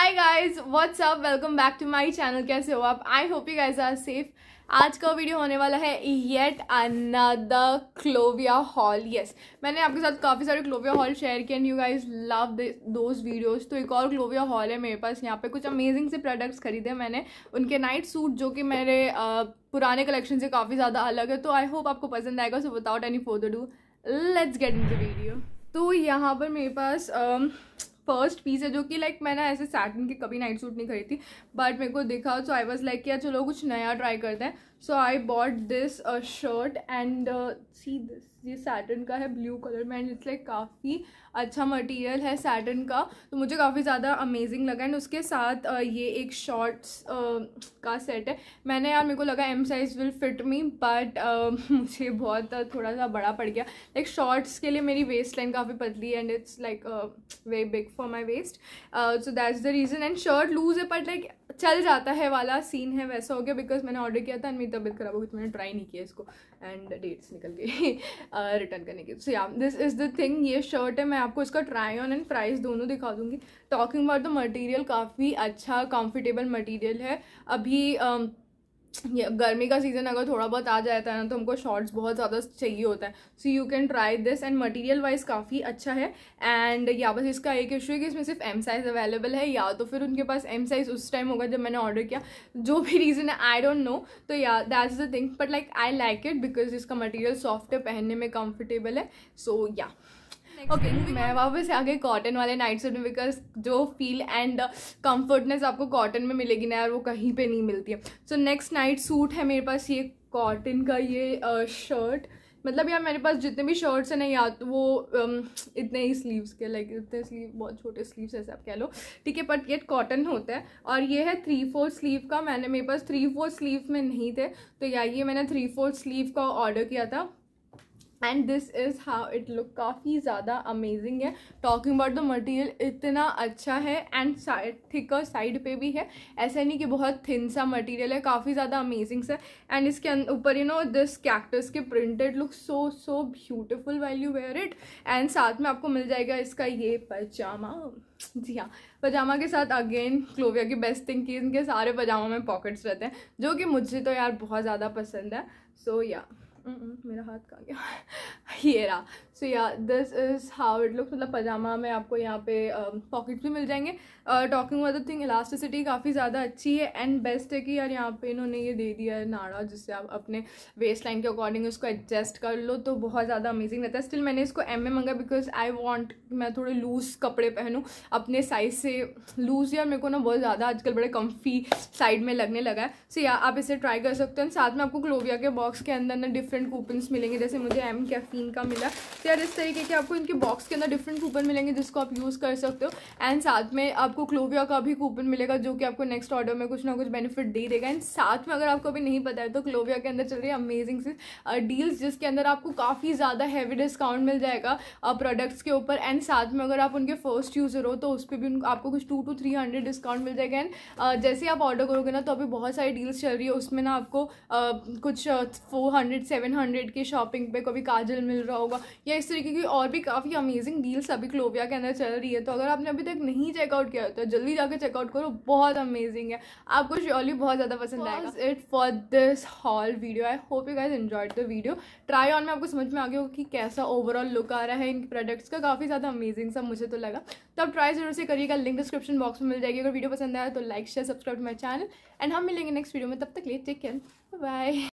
Hi guys what's up welcome back to my channel कैसे हो आप I hope you guys are safe आज का वीडियो होने वाला है yet another Clovia haul yes मैंने आपके साथ काफ़ी सारे क्लोविया हॉल शेयर किए and you guys love those videos तो एक और क्लोविया हॉल है मेरे पास यहाँ पे कुछ अमेजिंग से प्रोडक्ट्स खरीदे मैंने उनके नाइट सूट जो कि मेरे आ, पुराने कलेक्शन से काफ़ी ज़्यादा अलग है तो आई होप आपको पसंद आएगा so without any further ado let's get in the video तो यहाँ पर मेरे पास फर्स्ट पीस है जो कि लाइक मैंने ऐसे सैटन की कभी नाइट सूट नहीं खरीदी थी बट मेरे को देखा सो आई वॉज लाइक किया चलो कुछ नया ट्राई करते हैं so I bought this shirt and see this ये सैटन का है ब्लू कलर में एंड इट्स लाइक काफ़ी अच्छा मटेरियल है सैटन का तो मुझे काफ़ी ज़्यादा अमेजिंग लगा एंड उसके साथ uh, ये एक शॉर्ट्स uh, का सेट है मैंने यार मेरे को लगा M size will fit me but मुझे बहुत uh, थोड़ा सा बड़ा पड़ गया लाइक like, शॉर्ट्स के लिए मेरी वेस्ट लाइन काफ़ी पतली and it's like very big for my waist so that's the reason and shirt loose है बट लाइक चल जाता है वाला सीन है वैसा हो गया बिकॉज मैंने ऑर्डर किया था एंड मेरी तबियत खराब हो गई तो मैंने ट्राई नहीं किया इसको एंड डेट्स निकल गई रिटर्न uh, करने की so yeah this is the thing ये शर्ट है मैं आपको इसका ट्राई ऑन एंड प्राइस दोनों दिखा दूंगी टॉकिंग अबाउट द मटीरियल काफ़ी अच्छा कंफर्टेबल मटीरियल है अभी um, ये गर्मी का सीज़न अगर थोड़ा बहुत आ जाता है ना तो हमको शॉर्ट्स बहुत ज़्यादा चाहिए होता है so you can try this and material wise काफ़ी अच्छा है एंड या बस इसका एक इशू है कि इसमें सिर्फ एम साइज़ अवेलेबल है या तो फिर उनके पास एम साइज़ उस टाइम होगा जब मैंने ऑर्डर किया जो भी रीज़न है आई डोंट नो तो yeah that is the thing but like I like it because इसका मटीरियल सॉफ्ट है पहनने में कम्फर्टेबल है so so, yeah yeah. Okay मैं वापस आ गई कॉटन वाले नाइट सूट में बिकॉज जो फील एंड कंफर्टनेस आपको कॉटन में मिलेगी ना यार वो कहीं पे नहीं मिलती है सो नेक्स्ट नाइट सूट है मेरे पास ये कॉटन का ये शर्ट uh, मतलब यार मेरे पास जितने भी शर्ट्स हैं ना या तो वो um, इतने ही स्लीव्स के लाइक इतने स्लीव बहुत छोटे स्लीव्स ऐसे आप कह लो ठीक है बट ये कॉटन होता है और ये है थ्री फोर्थ स्लीव का मैंने मेरे पास थ्री फोर्थ स्लीव में नहीं थे तो यार ये मैंने थ्री फोर्थ स्लीव का ऑर्डर किया था and this is how it look काफ़ी ज़्यादा अमेजिंग है टॉकिंग अबाउट द मटेरियल इतना अच्छा है एंड साइड थिकर साइड पे भी है ऐसा नहीं कि बहुत थिन सा मटेरियल है काफ़ी ज़्यादा अमेजिंग सा एंड इसके ऊपर यू नो दिस कैक्टस के printed look so so beautiful well you wear it and साथ में आपको मिल जाएगा इसका ये पजामा जी हाँ पजामा के साथ अगेन क्लोविया की बेस्ट थिंग की इनके सारे पजामा में पॉकेट्स रहते हैं जो कि मुझे तो यार बहुत ज़्यादा पसंद है सो so, या yeah. मेरा हाथ कहाँ गया ये रहा so yeah this is how it looks मतलब पजामा में आपको यहाँ पे पॉकेट्स um, भी मिल जाएंगे टॉकिंग अदर थिंग इलास्टिसिटी काफ़ी ज़्यादा अच्छी है एंड बेस्ट है कि यार यहाँ पे इन्होंने ये दे दिया है नाड़ा जिससे आप अपने वेस्ट लाइन के अकॉर्डिंग उसको एडजस्ट कर लो तो बहुत ज़्यादा अमेजिंग रहता है स्टिल मैंने इसको एम ए मंगा बिकॉज आई वॉन्ट मैं थोड़े लूज़ कपड़े पहनूँ अपने साइज़ से लूज़ यार मेरे को ना बहुत ज़्यादा आजकल बड़े कम्फी साइड में लगने लगा है सो so, या आप इसे ट्राई कर सकते हो साथ में आपको क्लोविया के बॉक्स के अंदर ना डिफ डिफरेंट कूपन्स मिलेंगे जैसे मुझे एम कैफीन का मिला तो यार इस तरीके के आपको इनके बॉक्स के अंदर डिफरेंट कूपन मिलेंगे जिसको आप यूज़ कर सकते हो एंड साथ में आपको क्लोविया का भी कूपन मिलेगा जो कि आपको नेक्स्ट ऑर्डर में कुछ ना कुछ बेनिफिट दे देगा एंड साथ में अगर आपको अभी नहीं पता है तो क्लोविया के अंदर चल रही है अमेजिंग सी डील्स जिसके अंदर आपको काफ़ी ज़्यादा हैवी डिस्काउंट मिल जाएगा प्रोडक्ट्स के ऊपर एंड साथ में अगर आप उनके फर्स्ट यूज़र हो तो उस पर भी आपको कुछ two two three hundred discount मिल जाएगा एंड जैसे आप ऑर्डर करोगे ना तो अभी बहुत सारी डील्स चल रही है उसमें ना आपको कुछ फोर हंड्रेड सेवन हंड्रेड की शॉपिंग पे कभी काजल मिल रहा होगा या इस तरीके की और भी काफ़ी अमेजिंग डील्स अभी क्लोविया के अंदर चल रही है तो अगर आपने अभी तक नहीं चेकआउट किया तो जल्दी जाकर चेकआउट करो बहुत अमेजिंग है आपको श्योरली बहुत ज़्यादा पसंद आएगा it for this haul video I hope you guys enjoy the video try on में आपको समझ में आ गया कि कैसा ओवरऑल लुक आ रहा है इन प्रोडक्ट्स का काफ़ी ज़्यादा अमेजिंग सा मुझे तो लगा तो ट्राई जरूर से करिएगा लिंक डिस्क्रिप्शन बॉक्स में मिल जाएगी अगर वीडियो पसंद आया तो like share subscribe my channel and हम मिलेंगे नेक्स्ट वीडियो में तब तक लिए टेक केयर बाय